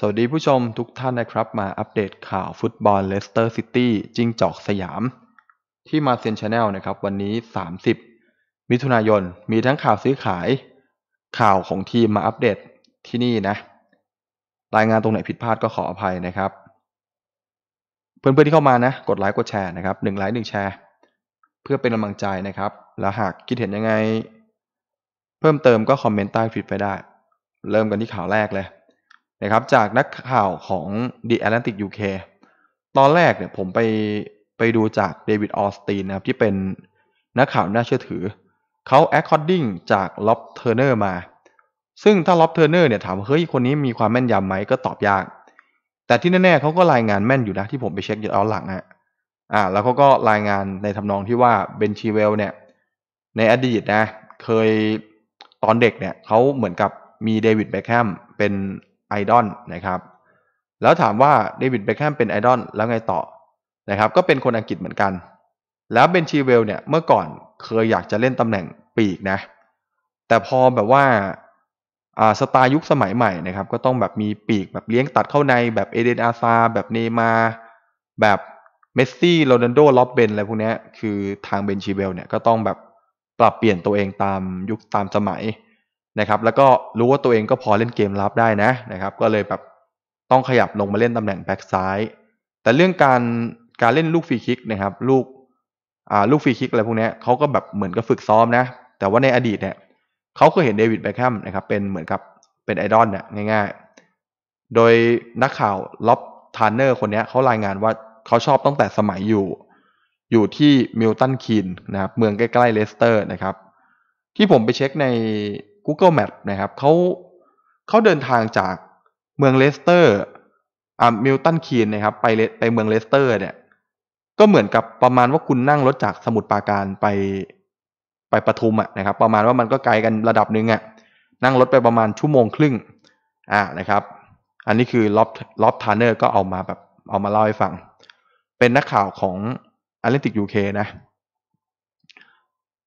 สวัสดีผู้ชมทุกท่านนะครับมาอัปเดตข่าวฟุตบอลเลสเตอร์ซิตี้จิงจอกสยาม ที่มาเซ็นชาแนลนะครับวันนี้ 30 มิถุนายน มีทั้งข่าวซื้อขายข่าวของทีมมาอัปเดตที่นี่นะ รายงานตรงไหนผิดพลาดก็ขออภัยนะครับ เพื่อนๆที่เข้ามานะ กดไลค์กดแชร์นะครับหนึ่งไลค์หนึ่งแชร์เพื่อเป็นกำลังใจนะครับ แล้วหากคิดเห็นยังไง เพิ่มเติมก็คอมเมนต์ใต้คลิปไปได้เริ่มกันที่ข่าวแรกเลยนะครับจากนักข่าวของ The Atlantic UK ตอนแรกเนี่ยผมไปไปดูจากเดวิดออสตินนะครับที่เป็นนักข่าวน่าเชื่อถือเขา a อ c คอร์ด g ิ้งจากล็อบเทอร์เนอร์มา ซึ่งถ้าล็อบเทอร์เนอร์เนี่ยถามเฮ้ยคนนี้มีความแม่นยำไหมก็ตอบยาก แต่ที่แน่ๆเขาก็รายงานแม่นอยู่นะที่ผมไปเช็คย้อนหลังฮะอ่าแล้วเขาก็รายงานในทำนองที่ว่าเบนชีเวลเนี่ยในอดีตนะเคยตอนเด็กเนี่ยเขาเหมือนกับมีเดวิดแบคแฮมเป็นไอดอลนะครับ แล้วถามว่าเดวิดเบคแฮมเป็นไอดอลแล้วไงต่อนะครับ ก็เป็นคนอังกฤษเหมือนกัน แล้วเบนชีเวลเนี่ย เมื่อก่อนเคยอยากจะเล่นตำแหน่งปีกนะ แต่พอแบบว่าสไตล์ยุคสมัยใหม่นะครับ ก็ต้องแบบมีปีกแบบเลี้ยงตัดเข้าในแบบเอเดนอาซาแบบเนมาแบบเมสซี่โรนัลโดล็อบเบนอะไรพวกนี้คือทางเบนชีเวลเนี่ย ก็ต้องแบบปรับเปลี่ยนตัวเองตามยุคตามสมัยนะครับแล้วก็รู้ว่าตัวเองก็พอเล่นเกมรับได้นะนะครับก็เลยแบบต้องขยับลงมาเล่นตำแหน่งแบ็กซ้าย แต่เรื่องการการเล่นลูกฟรีคิกนะครับ ลูกอ่าลูกฟรีคิกอะไรพวกนี้เขาก็แบบเหมือนกับฝึกซ้อมนะ แต่ว่าในอดีตเนี่ย เขาก็เห็นเดวิดแบ็คแฮมนะครับเป็นเหมือนกับเป็นไอดอลเนี่ยง่ายๆ โดยนักข่าวล็อบทานเนอร์คนนี้เขารายงานว่าเขาชอบตั้งแต่สมัยอยู่ อยู่ที่มิลตันคินนะครับเมืองใกล้ๆเลสเตอร์นะครับ ที่ผมไปเช็คใน Google Map นะครับเขาเขาเดินทางจากเมืองเลสเตอร์อ่ามิลตันคีนนะครับไปไปเมืองเลสเตอร์เนี่ยก็เหมือนกับประมาณว่าคุณนั่งรถจากสมุทรปราการไป ไปปทุมอ่ะนะครับ ประมาณว่ามันก็ไกลกันระดับหนึ่งอ่ะนั่งรถไปประมาณชั่วโมงครึ่ง อ่านะครับ อันนี้คือล็อบล็อบทาร์เนอร์ก็เอามาแบบเอามาเล่าให้ฟัง เป็นนักข่าวของ a t l ติกยูเคนะ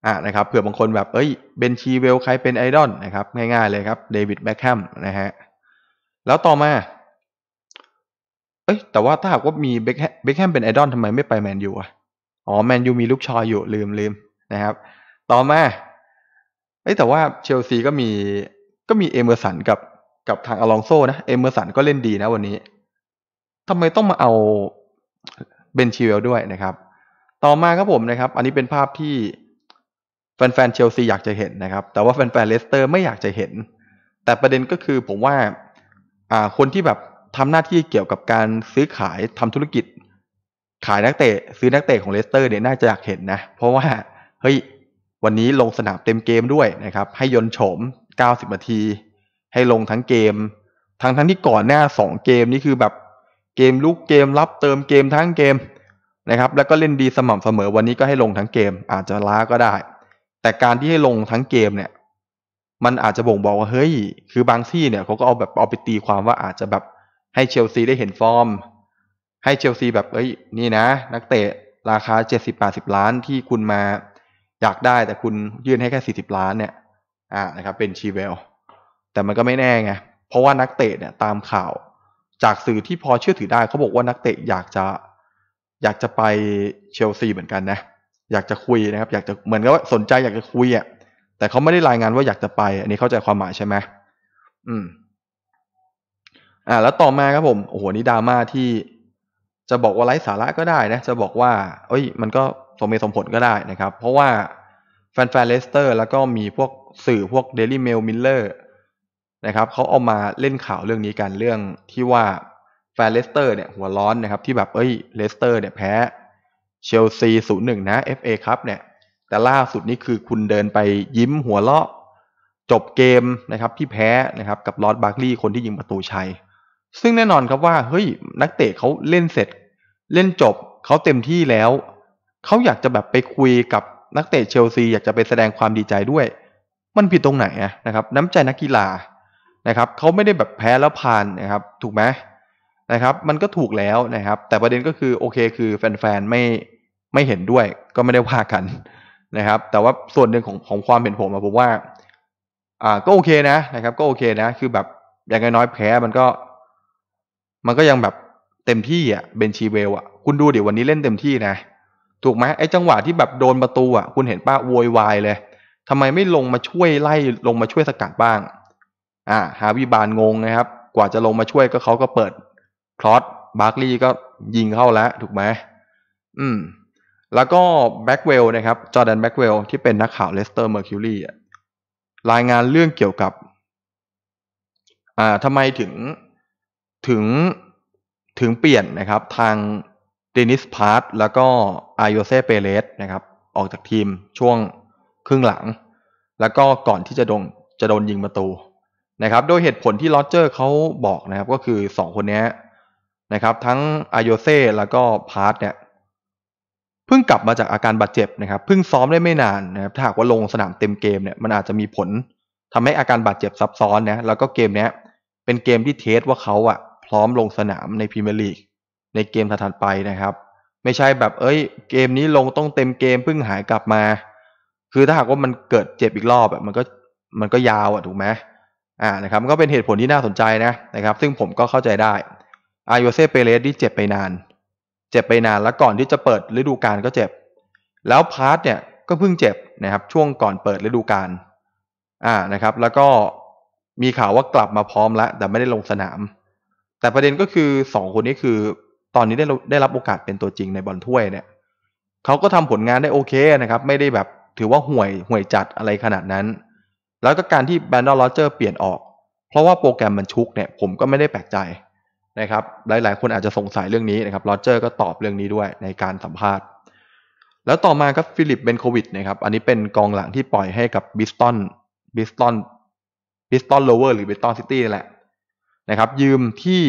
อ่ะนะครับเผื่อบางคนแบบเอ้ยเบนชีเวล ใครเป็นไอดอลนะครับ ง่ายๆเลยครับเดวิดแบ็กแฮมนะฮะแล้วต่อมา เอ้ย แต่ว่าถ้าหากว่ามีเบ็คแฮมเป็นไอดอลทำไมไม่ไปแมนยูอ่ะอ๋อแมนยูมีลูกชอยอยู่ลืมลืมนะครับ ต่อมาเอ้แต่ว่าเชลซีก็มี ก็มีเอเมอร์สันกับ กับทางอลองโซนะเอเมอร์สันก็เล่นดีนะ วันนี้ทำไมต้องมาเอาเบนชีเวลด้วยนะครับ ต่อมาครับผมนะครับ อันนี้เป็นภาพที่แฟนๆเชลซีอยากจะเห็นนะครับ แต่ว่าแฟนๆเลสเตอร์ไม่อยากจะเห็น แต่ประเด็นก็คือผมว่าอ่า คนที่แบบ ทำหน้าที่เกี่ยวกับการซื้อขาย ทำธุรกิจ ขายนักเตะซื้อนักเตะของเลสเตอร์เนี่ยน่าจะอยากเห็นนะ เพราะว่าเฮ้ย วันนี้ลงสนามเต็มเกมด้วยนะครับ ให้ยนโฉม 90นาที ให้ลงทั้งเกม ทั้งทั้งที่ก่อนหน้า2เกมนี่คือแบบเกมลุกเกมรับเติมเกมทั้งเกมนะครับ แล้วก็เล่นดีสม่ำเสมอวันนี้ก็ให้ลงทั้งเกมอาจจะล้าก็ได้แต่การที่ให้ลงทั้งเกมเนี่ยมันอาจจะบ่งบอกว่าเฮ้ยคือบางที่เนี่ย เขาก็เอาแบบเอาไปตีความว่าอาจจะแบบให้เชลซี ได้เห็นฟอร์ม ให้เชลซีแบบเอ้ย นี่นะ นักเตะ ราคาเจ็ดสิบแปดสิบล้านที่คุณมา อยากได้แต่คุณยื่นให้แค่สี่สิบล้านเนี่ย อ่านะครับ เป็นชีเวลแต่มันก็ไม่แน่ไงเพราะว่านักเตะเนี่ย ตามข่าวจากสื่อที่พอเชื่อถือได้เขาบอกว่านักเตะอยากจะอยากจะไปเชลซีเหมือนกันนะอยากจะคุยนะครับ อยากจะเหมือนกับว่าสนใจอยากจะคุยอ่ะแต่เขาไม่ได้รายงานว่าอยากจะไปอันนี้เข้าใจความหมายใช่ไหมอืมอ่าแล้วต่อมาครับผมโอ้โหนี่ดราม่าที่จะบอกว่าไร้สาระก็ได้นะ จะบอกว่า เอ้ยมันก็สมเหตุสมผลก็ได้นะครับ เพราะว่าแฟนแฟนเลสเตอร์ แล้วก็มีพวกสื่อพวก Daily Mail Miller นะครับเขาเอามาเล่นข่าวเรื่องนี้กันเรื่องที่ว่าแฟนเลสเตอร์เนี่ย หัวร้อนนะครับ ที่แบบเอ้ยเลสเตอร์เนี่ยแพ้เชลซีศูนย์หนึ่งนะ FA ครับเนี่ย แต่ล่าสุดนี้คือคุณเดินไปยิ้มหัวเลาะ จบเกมนะครับที่แพ้นะครับ กับลอสบาร์กลีย์คนที่ยิงประตูชัย ซึ่งแน่นอนครับว่าเฮ้ย นักเตะเขาเล่นเสร็จ เล่นจบเขาเต็มที่แล้ว เขาอยากจะแบบไปคุยกับนักเตะเชลซี อยากจะไปแสดงความดีใจด้วย มันผิดตรงไหนนะครับ น้ำใจนักกีฬานะครับเขาไม่ได้แบบแพ้แล้วผ่านนะครับ ถูกไหมนะครับ มันก็ถูกแล้วนะครับ แต่ประเด็นก็คือโอเค คือ แฟนๆไม่ไม่เห็นด้วยก็ไม่ได้ว่ากันนะครับ แต่ว่าส่วนหนึ่งของของความเห็นผมผมว่า อ่าก็โอเคนะนะครับ ก็โอเคนะคือแบบอย่างน้อยแพ้ มันก็ มันก็ยังแบบเต็มที่อ่ะเบนชีเวลอ่ะ คุณดูเดี๋ยววันนี้เล่นเต็มที่นะ ถูกไหมไอ้จังหวะที่แบบโดนประตูอ่ะคุณเห็นป้าโวยวายเลยทำไมไม่ลงมาช่วยไล่ลงมาช่วยสกัดบ้าง อ่าฮาวิบานงงนะครับ กว่าจะลงมาช่วยก็เขาก็เปิดคลอสบาร์คลีย์ก็ยิงเข้าแล้ว ถูกไหมอืม แล้วก็แบ็กเวลนะครับจอแดนแบ็กเวล ที่เป็นนักข่าวเลสเตอร์เมอร์คิวรีรายงานเรื่องเกี่ยวกับอ่าทำไมถึงถึงถึงเปลี่ยนนะครับ ทางเดนิสพาร์ตแล้วก็อายโยเซเปเรสนะครับ ออกจากทีมช่วงครึ่งหลัง แล้วก็ก่อนที่จะโดนจะโดนยิงประตู นะครับโดยเหตุผลที่ลอเจอร์เขาบอกนะครับ ก็คือสองคนนี้นะครับทั้งอายเซ่แล้วก็พาร์ทเนี่ยเพิ่งกลับมาจากอาการบาดเจ็บนะครับเพิ่งซ้อมได้ไม่นานนะครับถ้าหากว่าลงสนามเต็มเกมเนี่ยมันอาจจะมีผล ทำให้อาการบาดเจ็บซับซ้อนนะแล้วก็เกมเนี้ยเป็นเกมที่เทสว่าเขาอะพร้อมลงสนามในพรีเมียร์ลีกในเกมถัดไปนะครับ ไม่ใช่แบบเอ้ยเกมนี้ลงต้องเต็มเกมเพิ่งหายกลับมา คือถ้าหากว่ามันเกิดเจ็บอีกรอบแบบมันก็มันก็ยาวอะถูกไหมอ่านะครับก็เป็นเหตุผลที่น่าสนใจนะนะครับซึ่งผมก็เข้าใจได้อายโเซเปเรสที่เจ็บไปนาน เจ็บไปนานแล้วก่อนที่จะเปิดฤดูกาลก็เจ็บ แล้วพาร์ทเนี่ยก็เพิ่งเจ็บนะครับ ช่วงก่อนเปิดฤดูกาล อ่า นะครับ แล้วก็มีข่าวว่ากลับมาพร้อมแล้ว แต่ไม่ได้ลงสนาม แต่ประเด็นก็คือสองคนนี้คือ ตอนนี้ได้ได้รับโอกาสเป็นตัวจริงในบอลถ้วยเนี่ยเขาก็ทำผลงานได้โอเคนะครับ ไม่ได้แบบถือว่าห่วยห่วยจัดอะไรขนาดนั้น แล้วก็การที่แบรนดอนลอเจอร์เปลี่ยนออก เพราะว่าโปรแกรมมันชุกเนี่ยผมก็ไม่ได้แปลกใจนะครับหลายๆ คนอาจจะสงสัยเรื่องนี้นะครับโรเจอร์ก็ตอบเรื่องนี้ด้วยในการสัมภาษณ์ แล้วต่อมาก็ฟิลิปเบนโควิดนะครับอันนี้เป็นกองหลังที่ปล่อยให้กับบิสตันบิสตันบิสตันโลเวอร์หรือบิสตันซิตี้นี่แหละนะครับ ยืมที่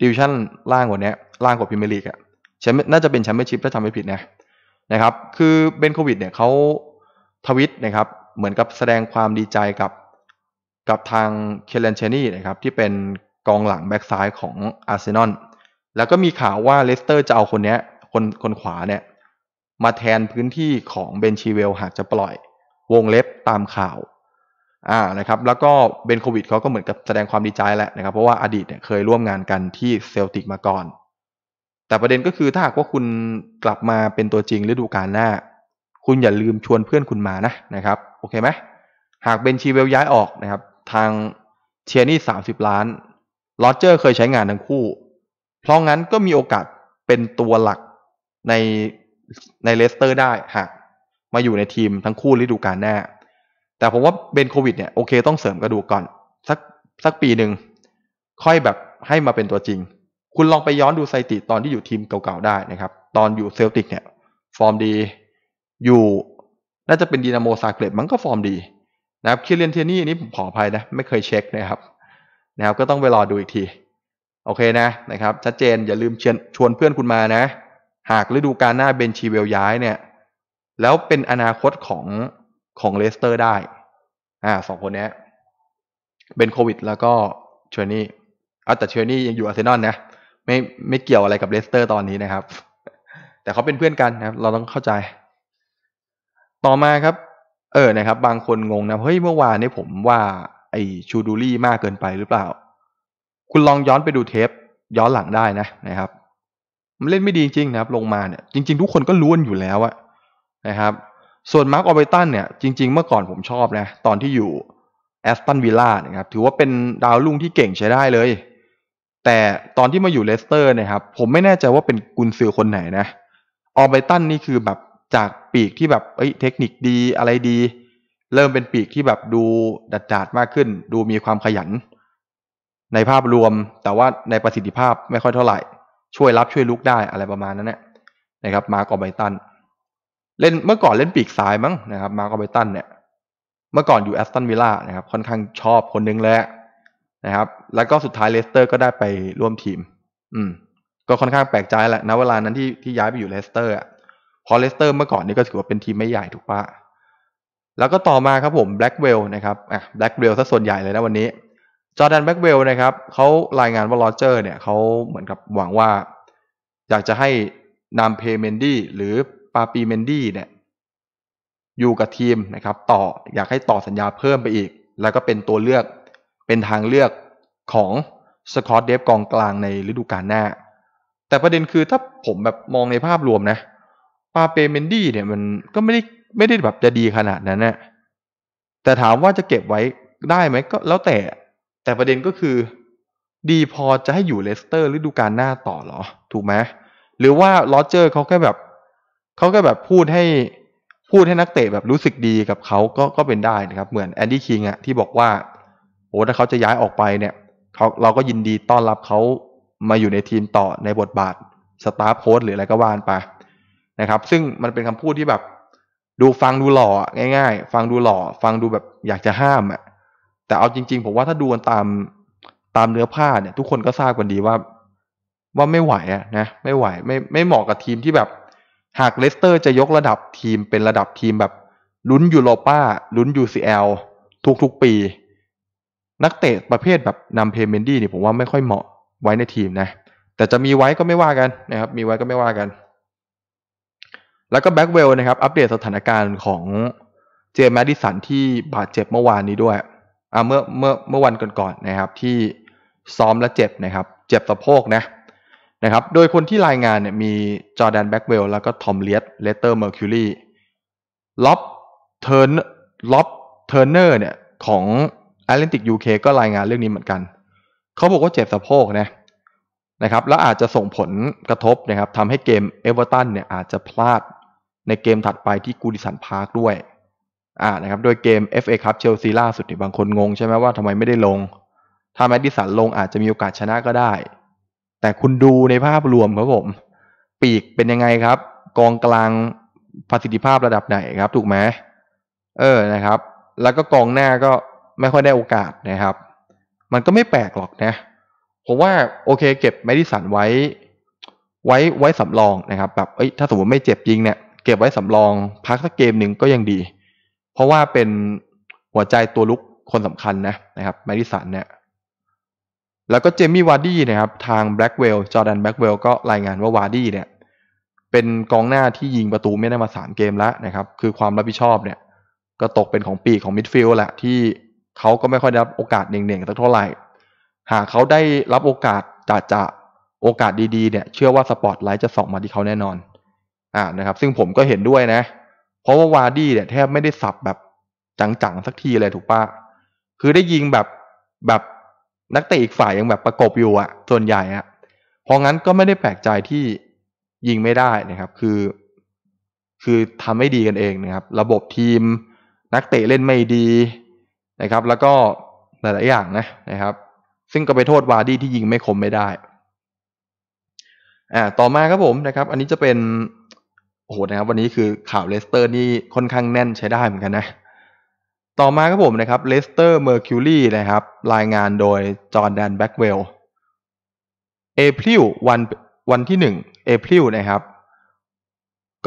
ดิวิชั่นล่างกว่านี้ล่างกว่าพิมลีกอะน่าจะเป็นแชมเปี้ยนชิพถ้าจำไม่ผิดนะนะครับ คือเบนโควิดเนี่ยเขาทวิตนะครับเหมือนกับแสดงความดีใจกับกับทางเคเลนเชนี่นะครับที่เป็นกองหลังแบ็กซ้ายของอาร์เซนอล แล้วก็มีข่าวว่าเลสเตอร์จะเอาคนนี้คนคนขวาเนี่ย มาแทนพื้นที่ของเบนชีเวลหากจะปล่อยวงเล็บตามข่าว อ่านะครับ แล้วก็เบนโควิดเขาก็เหมือนกับแสดงความดีใจแหละนะครับ เพราะว่าอดีตเนี่ยเคยร่วมงานกันที่เซลติกมาก่อน แต่ประเด็นก็คือถ้าหากว่าคุณกลับมาเป็นตัวจริงฤดูกาลหน้า คุณอย่าลืมชวนเพื่อนคุณมานะนะครับ โอเคไหมหากเบนชีเวลย้ายออกนะครับ ทางเชียร์นี่สามสิบล้านลอเจอร์เคยใช้งานทั้งคู่ เพราะงั้นก็มีโอกาสเป็นตัวหลักในในเลสเตอร์ได้หากมาอยู่ในทีมทั้งคู่ฤดูกาลหน้า แต่ผมว่าเบนโควิด เนี่ยโอเค ต้องเสริมกระดูกก่อนสักสักปีหนึ่ง ค่อยแบบให้มาเป็นตัวจริง คุณลองไปย้อนดูไซติตอนที่อยู่ทีมเก่าๆได้นะครับ ตอนอยู่เซลติกเนี่ยฟอร์มดี อยู่น่าจะเป็นดีนาโมซาเกร็มันก็ฟอร์มดี นะครับคิเลียนเทนี่นี่ผมขออภัยนะไม่เคยเช็คนะครับนะครับก็ต้องไปรอดูอีกทีโอเคนะนะครับชัดเจนอย่าลืมเชิญชวนเพื่อนคุณมานะ หากฤดูกาลหน้าเบนชีเวลย้ายเนี่ย แล้วเป็นอนาคตของของเลสเตอร์ได้ อ่าสองคนนี้เป็นโควิดแล้วก็เชอร์นี่อ่ะแต่เชอร์นี่ยังอยู่อาร์เซนอลนะ ไม่ไม่เกี่ยวอะไรกับเลสเตอร์ตอนนี้นะครับ แต่เขาเป็นเพื่อนกันนะครับ เราต้องเข้าใจ ต่อมาครับ เออนะครับ บางคนงงนะเฮ้ย เมื่อวานนี้ผมว่าไอชูดูรี่มากเกินไปหรือเปล่า คุณลองย้อนไปดูเทป ย้อนหลังได้นะนะครับ มันเล่นไม่ดีจริงนะครับ ลงมาเนี่ยจริงๆทุกคนก็ล้วนอยู่แล้วอะนะครับ ส่วนมาร์คออเบตันเนี่ย จริงๆเมื่อก่อนผมชอบนะ ตอนที่อยู่แอสตันวิลล่านะครับ ถือว่าเป็นดาวรุ่งที่เก่งใช้ได้เลย แต่ตอนที่มาอยู่เลสเตอร์นะครับผมไม่แน่ใจว่าเป็นกุนซือคนไหนนะออเบตันนี่คือแบบจากปีกที่แบบเอ้ยเทคนิคดีอะไรดีเริ่มเป็นปีกที่แบบดูดัดดาดมากขึ้น ดูมีความขยันในภาพรวมแต่ว่าในประสิทธิภาพไม่ค่อยเท่าไหร่ ช่วยรับช่วยลุกได้อะไรประมาณนั้นแหละนะครับ มาร์กออไบตัน เล่นเมื่อก่อนเล่นปีกซ้ายมั้งนะครับมาร์กออไบตันเนี่ย เมื่อก่อนอยู่แอสตันวิลล่านะครับค่อนข้างชอบคนนึงแล้วนะครับ แล้วก็สุดท้ายเลสเตอร์ ก็ได้ไปร่วมทีม อืมก็ค่อนข้างแปลกใจแหละนะเวลานั้นที่ที่ย้ายไปอยู่เลสเตอร์อ่ะพอเลสเตอร์เมื่อก่อนนี่ก็ถือว่าเป็นทีมไม่ใหญ่ถูกปะแล้วก็ต่อมาครับผมแบล็กเวลนะครับอ่ะแบล็กเวลซะส่วนใหญ่เลยนะ วันนี้ จอแดนแบ็กเวลนะครับเขารายงานว่าลอเจอร์เนี่ยเขาเหมือนกับหวังว่า อยากจะให้นำเพเมนดี้หรือ ปาปีเมนดี้เนี่ยอยู่กับทีมนะครับ ต่ออยากให้ต่อสัญญาเพิ่มไปอีก แล้วก็เป็นตัวเลือกเป็นทางเลือกของสกอตเดฟกองกลางในฤดูกาลหน้า แต่ประเด็นคือถ้าผมแบบมองในภาพรวมนะปาเปเมนดี้เนี่ยมันก็ไม่ได้ไม่ได้แบบจะดีขนาดนั้นนะแต่ถามว่าจะเก็บไว้ได้ไหมก็แล้วแต่ แต่ประเด็นก็คือ ดีพอจะให้อยู่เลสเตอร์ฤดูกาลหน้าต่อหรอ ถูกไหม หรือว่าลอเจอร์เขาแค่แบบเขาแค่แบบพูดให้พูดให้นักเตะแบบรู้สึกดีกับเขาก็ก็เป็นได้นะครับ เหมือนแอนดี้คิงอะที่บอกว่าโอ้ถ้าเขาจะย้ายออกไปเนี่ยเขาเราก็ยินดีต้อนรับเขามาอยู่ในทีมต่อในบทบาท สตาร์โค้หรืออะไรก็ว่านไปนะครับ ซึ่งมันเป็นคำพูดที่แบบดูฟังดูหล่อง่าย ๆ ฟังดูหล่อ ฟังดูแบบอยากจะห้ามอ่ะ แต่เอาจริง ๆ ผมว่าถ้าดูกันตามตามเนื้อผ้าเนี่ยทุกคนก็ทราบกันดีว่า ว่าไม่ไหว อ่ะ นะไม่ไหว ไม่ไม่เหมาะกับทีมที่แบบ หากเลสเตอร์จะยกระดับทีมเป็นระดับทีมแบบลุ้นยูโรป้าลุ้นยูซีเอลทุกๆปี นักเตะประเภทแบบนำเพเมนดี้เนี่ยผมว่าไม่ค่อยเหมาะไว้ในทีมนะ แต่จะมีไว้ก็ไม่ว่ากันนะครับมีไว้ก็ไม่ว่ากันแล้วก็แบ็กเวลนะครับ อัปเดตสถานการณ์ของเจมส์แมดิสันที่บาดเจ็บเมื่อวานนี้ด้วยอ่าเมื่อเมื่อเมื่อวันก่อนๆนะครับ ที่ซ้อมและเจ็บนะครับ เจ็บสะโพกนะนะครับ โดยคนที่รายงานเนี่ยมีจอแดนแบ็กเวลแล้วก็ทอมเลียสเลเตอร์เมอร์คิวรีล็อบเทิร์นล็อบเทิร์เนอร์เนี่ยของแอตแลนติกยูเคก็รายงานเรื่องนี้เหมือนกัน เขาบอกว่าเจ็บสะโพกนะนะครับ แล้วอาจจะส่งผลกระทบนะครับทำให้เกมเอเวอร์ตันเนี่ยอาจจะพลาดในเกมถัดไปที่กูดิสันพาร์คด้วยอ่านะครับ โดยเกม FA Cup เชลซีล่าสุดบางคนงงใช่ไหมว่าทำไมไม่ได้ลง ถ้าแมดดิสันลงอาจจะมีโอกาสชนะก็ได้ แต่คุณดูในภาพรวมครับผม ปีกเป็นยังไงครับ กองกลางประสิทธิภาพระดับไหนครับถูกไหมเออนะครับ แล้วก็กองหน้าก็ไม่ค่อยได้โอกาสนะครับ มันก็ไม่แปลกหรอกนะผมว่าโอเค เก็บแมดดิสันไว้ ไว้ไว้สำรองนะครับแบบเอ้ยถ้าสมมติไม่เจ็บจริงเนี่ยเก็บไว้สำรองพักสักเกมหนึ่งก็ยังดี เพราะว่าเป็นหัวใจตัวลุกคนสำคัญนะนะครับแมดิสันเนี่ยแล้วก็เจมี่วาร์ดี้นะครับ ทางแบล็กเวลจอร์แดนแบล็กเวลก็รายงานว่าวาร์ดี้เนี่ยเป็นกองหน้าที่ยิงประตูไม่ได้มาสามเกมแล้วนะครับ คือความรับผิดชอบเนี่ย ก็ตกเป็นของปีของมิดฟิลด์แหละที่เขาก็ไม่ค่อยได้รับโอกาสเน่งๆสักเท่าไหร่หากเขาได้รับโอกาสจะจะโอกาสดีๆเนี่ยเชื่อว่าสปอตไลท์จะส่องมาที่เขาแน่นอนอ่านะครับซึ่งผมก็เห็นด้วยนะ เพราะว่าวาดี้เนี่ยแทบไม่ได้สับแบบจังๆสักทีเลยถูกปะคือได้ยิงแบบแบบนักเตะอีกฝ่ายยังแบบประกบอยู่อะส่วนใหญ่อะเพราะงั้นก็ไม่ได้แปลกใจที่ยิงไม่ได้นะครับ คือ คือทำไม่ดีกันเองนะครับ ระบบทีม นักเตะเล่นไม่ดีนะครับ แล้วก็หลายๆอย่างนะนะครับ ซึ่งก็ไปโทษวาดี้ที่ยิงไม่คมไม่ได้อ่าต่อมาครับผมนะครับ อันนี้จะเป็นโอ้โหนะครับวันนี้คือข่าวเลสเตอร์นี่ค่อนข้างแน่นใช้ได้เหมือนกันนะ ต่อมาครับผมนะครับเลสเตอร์เมอร์คิวรีนะครับ รายงานโดยจอห์นแดนแบ็กเวลเอพริลวันวันที่หนึ่งเอพริลนะครับ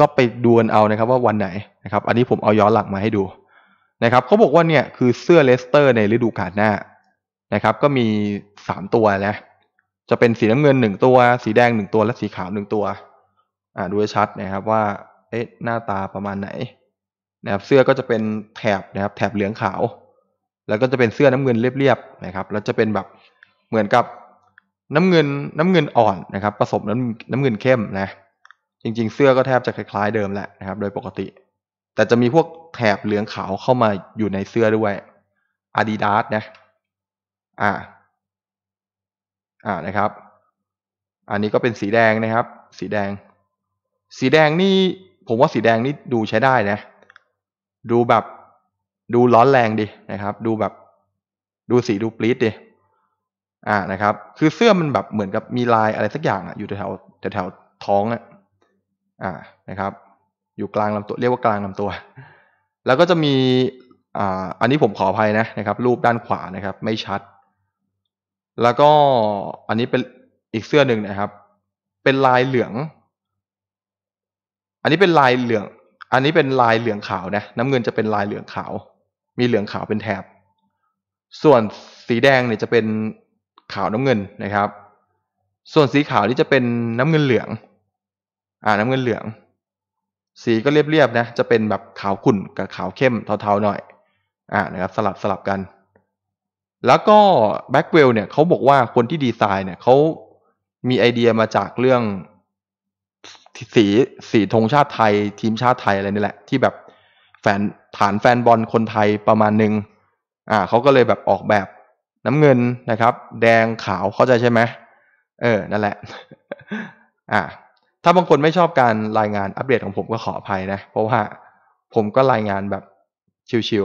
ก็ไปดูนเอานะครับว่าวันไหนนะครับอันนี้ผมเอาย้อนหลังมาให้ดูนะครับเขาบอกว่าเนี่ย คือเสื้อเลสเตอร์ในฤดูกาลหน้านะครับก็มีสามตัวและจะเป็นสีน้ำเงินหนึ่งตัว สีแดงหนึ่งตัวและสีขาวหนึ่งตัวดู้ชัดนะครับว่าเอ๊ะหน้าตาประมาณไหน นะครับ เสื้อก็จะเป็นแถบนะครับแถบเหลืองขาว แล้วก็จะเป็นเสื้อน้ำเงินเรียบๆนะครับแล้วจะเป็นแบบเหมือนกับน้ำเงินน้ำเงินอ่อนนะครับผสมน้ำน้ำเงินเข้มนะจริงๆ เสื้อก็แทบจะคล้ายๆเดิมแหละนะครับ โดยปกติ แต่จะมีพวกแถบเหลืองขาวเข้ามาอยู่ในเสื้อด้วยอาดิดาสนะอ่าอ่านะครับ อันนี้ก็เป็นสีแดงนะครับ สีแดงสีแดงนี่ผมว่าสีแดงนี่ดูใช้ได้นะ ดูแบบดูร้อนแรงดินะครับ ดูแบบดูสีดูปลีดดิอ่านะครับ คือเสื้อมันแบบเหมือนกับมีลายอะไรสักอย่างอ่ะ อยู่แถวแถวท้องอ่ะอ่านะครับ อยู่กลางลำตัว เรียกว่ากลางลำตัว แล้วก็จะมี อ่า อันนี้ผมขออภัยนะนะครับ รูปด้านขวานะครับ ไม่ชัด แล้วก็อันนี้เป็นอีกเสื้อหนึ่งนะครับ เป็นลายเหลืองอันนี้เป็นลายเหลือง อันนี้เป็นลายเหลืองขาวนะ น้ำเงินจะเป็นลายเหลืองขาว มีเหลืองขาวเป็นแถบ ส่วนสีแดงเนี่ยจะเป็นขาวน้ำเงินนะครับ ส่วนสีขาวนี่จะเป็นน้ำเงินเหลือง อ่า น้ำเงินเหลือง สีก็เรียบๆนะ จะเป็นแบบขาวขุ่นกับขาวเข้มเทาๆหน่อย อ่านะครับ สลับสลับกัน แล้วก็แบ็กเวลเนี่ยเขาบอกว่าคนที่ดีไซน์เนี่ยเขามีไอเดียมาจากเรื่องสีสีธงชาติไทยทีมชาติไทยอะไรนี่แหละ ที่แบบแฟนฐานแฟนบอลคนไทยประมาณหนึ่งอ่าเขาก็เลยแบบออกแบบน้ำเงินนะครับ แดงขาวเข้าใจใช่ไหมเออ นั่นแหละ อ่าถ้าบางคนไม่ชอบการรายงานอัปเดตของผมก็ขออภัยนะ เพราะว่าผมก็รายงานแบบ ชิว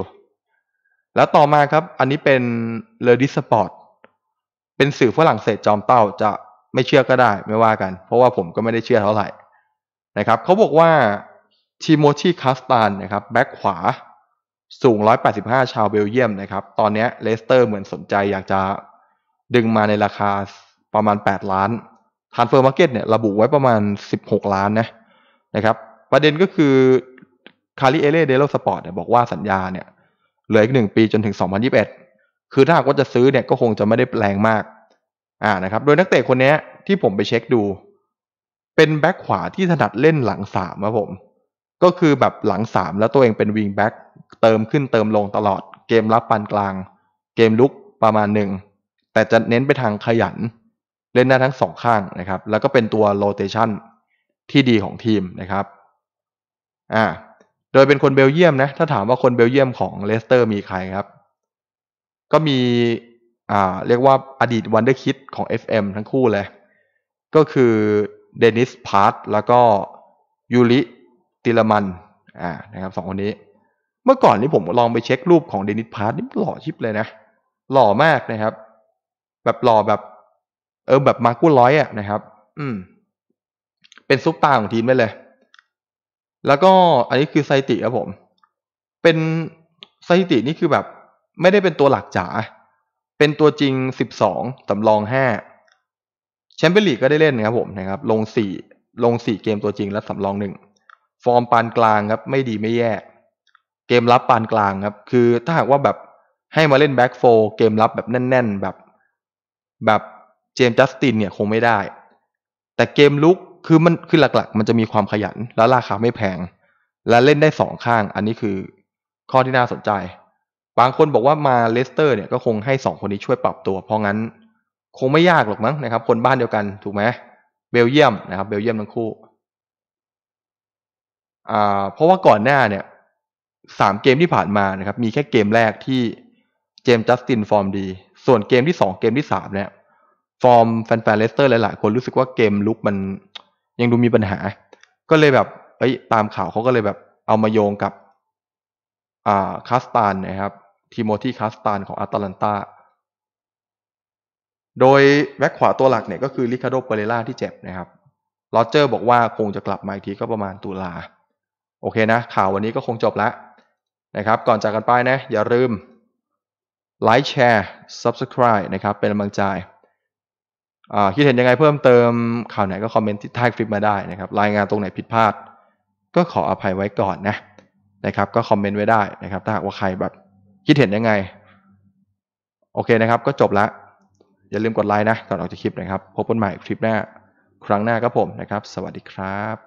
ๆแล้วต่อมาครับ อันนี้เป็นเลดิสปอร์ตเป็นสื่อฝรั่งเศสจอมเต้าจะไม่เชื่อก็ได้ ไม่ว่ากัน เพราะว่าผมก็ไม่ได้เชื่อเท่าไหร่ะครับเขาบอกว่าทิโมธีคาสตานนะครับแบ็กขวาสูง 185 ชาวเบลเยียมนะครับตอนนี้เลสเตอร์เหมือนสนใจอยากจะดึงมาในราคาประมาณ 8 ล้านทานเฟอร์มาร์เก็ตเนี่ยระบุไว้ประมาณ 16 ล้านนะนะครับประเด็นก็คือคาริเอเล่เดลสปอร์ตเนี่ยบอกว่าสัญญาเนี่ยเหลืออีกหนึ่งปีจนถึง 2021 คือถ้าหากว่าจะซื้อเนี่ยก็คงจะไม่ได้แรงมากอ่านะครับโดยนักเตะคนนี้ที่ผมไปเช็คดูเป็นแบ็คขวาที่ถนัดเล่นหลังสามครับผมก็คือแบบหลังสามแล้วตัวเองเป็นวิงแบ็คเติมขึ้นเติมลงตลอด เกมรับปานกลาง เกมลุกประมาณหนึ่งแต่จะเน้นไปทางขยัน เล่นได้ทั้งสองข้างนะครับแล้วก็เป็นตัวโรเตชันที่ดีของทีมนะครับอ่าโดยเป็นคนเบลเยียมนะถ้าถามว่าคนเบลเยียมของเลสเตอร์มีใครครับ ก็มีอ่าเรียกว่าอดีตวันเดอร์คิดของ FM ทั้งคู่เลยก็คือเดนิสพาร์ตแล้วก็ ยูริติลมัน อ่า นะครับสองคนนี้ เมื่อก่อนนี้ผมลองไปเช็ครูปของเดนิสพาร์ตนี่หล่อชิบเลยนะ หล่อมากนะครับ แบบหล่อแบบเออแบบมากู้ร้อยอ่ะนะครับ อืม เป็นซุปตาของทีมได้เลย แล้วก็อันนี้คือไซติครับผม เป็นไซตินี่คือแบบไม่ได้เป็นตัวหลักจ๋าเป็นตัวจริงสิบสองสำรองห้าชมเปี้ยนลีกก็ได้เล่นนะครับผมนะครับลงสี่ลงสี่เกมตัวจริงและสำรองหนึ่ง ฟอร์มปานกลางครับ ไม่ดีไม่แย่ เกมรับปานกลางครับคือถ้าหากว่าแบบให้มาเล่นแบ็กโฟเกมรับแบบแน่น ๆ แบบ แบบเจมส์จัสตินเนี่ยคงไม่ได้ แต่เกมลุกคือมันคือหลักๆ มันจะมีความขยัน และราคาไม่แพง และเล่นได้สองข้าง อันนี้คือข้อที่น่าสนใจ บางคนบอกว่ามาเลสเตอร์ เนี่ยก็คงให้สองคนนี้ช่วยปรับตัวเพราะงั้นคงไม่ยากหรอกมั้งนะครับ คนบ้านเดียวกันถูกไหมเบลเยียม นะครับ เบลเยียมทั้งคู่อ่าเพราะว่าก่อนหน้าเนี่ยสามเกมที่ผ่านมานะครับ มีแค่เกมแรกที่ เจมส์จัสตินฟอร์มดี ส่วนเกมที่สองเกมที่สามเนี่ย ฟอร์มแฟนๆเลสเตอร์หลายๆ คนรู้สึกว่าเกมลุกมันยังดูมีปัญหา ก็เลยแบบเอ้ตามข่าวเขาก็เลยแบบเอามาโยงกับอ่าคาสตานนะครับทีโมธีคาสตานของอาตแลนตาโดยแบ็กขวาตัวหลักเนี่ยก็คือ ลิคาโดเปเรล่าที่เจ็บนะครับ ลอเจอร์บอกว่าคงจะกลับมาอีกทีก็ประมาณตุลา โอเคนะ ข่าววันนี้ก็คงจบแล้วนะครับ ก่อนจากกันไปนะอย่าลืมไลค์แชร์ subscribe นะครับ เป็นกำลังใจคิดเห็นยังไงเพิ่มเติมข่าวไหนก็คอมเมนต์ที่ใต้คลิปมาได้นะครับรายงานตรงไหนผิดพลาด ก็ขออภัยไว้ก่อน นะนะครับก็คอมเมนต์ไว้ได้นะครับ ถ้าหากว่าใครแบบคิดเห็นยังไงโอเคนะครับก็จบละอย่าลืมกดไลค์นะก่อนออกจากคลิปนะครับ พบกันใหม่คลิปหน้าครั้งหน้าครับผมนะครับ สวัสดีครับ